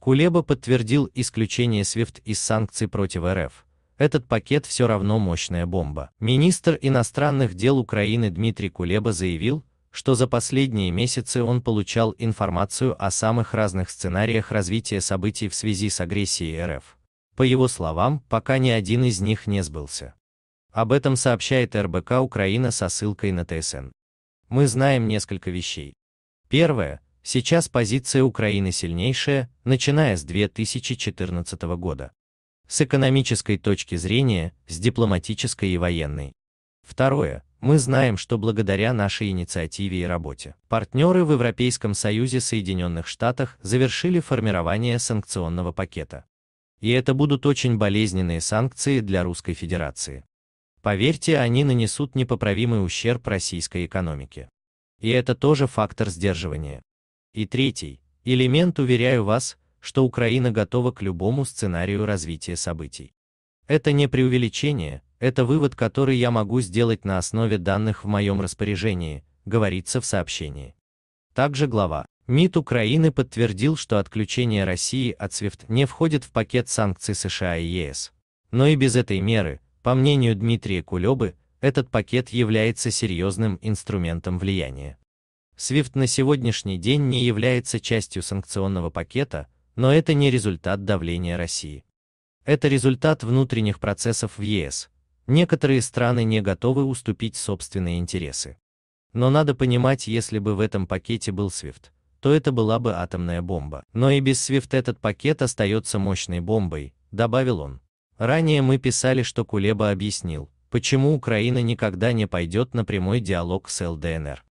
Кулеба подтвердил исключение SWIFT из санкций против РФ. Этот пакет все равно мощная бомба. Министр иностранных дел Украины Дмитрий Кулеба заявил, что за последние месяцы он получал информацию о самых разных сценариях развития событий в связи с агрессией РФ. По его словам, пока ни один из них не сбылся. Об этом сообщает РБК Украина со ссылкой на ТСН. Мы знаем несколько вещей. Первое, Сейчас позиция Украины сильнейшая, начиная с 2014 года. С экономической точки зрения, с дипломатической и военной. Второе. Мы знаем, что благодаря нашей инициативе и работе, партнеры в Европейском Союзе Соединенных Штатах завершили формирование санкционного пакета. И это будут очень болезненные санкции для Русской Федерации. Поверьте, они нанесут непоправимый ущерб российской экономике. И это тоже фактор сдерживания. И третий элемент, уверяю вас, что Украина готова к любому сценарию развития событий. Это не преувеличение, это вывод, который я могу сделать на основе данных в моем распоряжении, говорится в сообщении. Также глава МИД Украины подтвердил, что отключение России от SWIFT не входит в пакет санкций США и ЕС. Но и без этой меры, по мнению Дмитрия Кулебы, этот пакет является серьезным инструментом влияния. SWIFT на сегодняшний день не является частью санкционного пакета, но это не результат давления России. Это результат внутренних процессов в ЕС. Некоторые страны не готовы уступить собственные интересы. Но надо понимать, если бы в этом пакете был SWIFT, то это была бы атомная бомба. Но и без SWIFT этот пакет остается мощной бомбой, добавил он. Ранее мы писали, что Кулеба объяснил, почему Украина никогда не пойдет на прямой диалог с ЛДНР.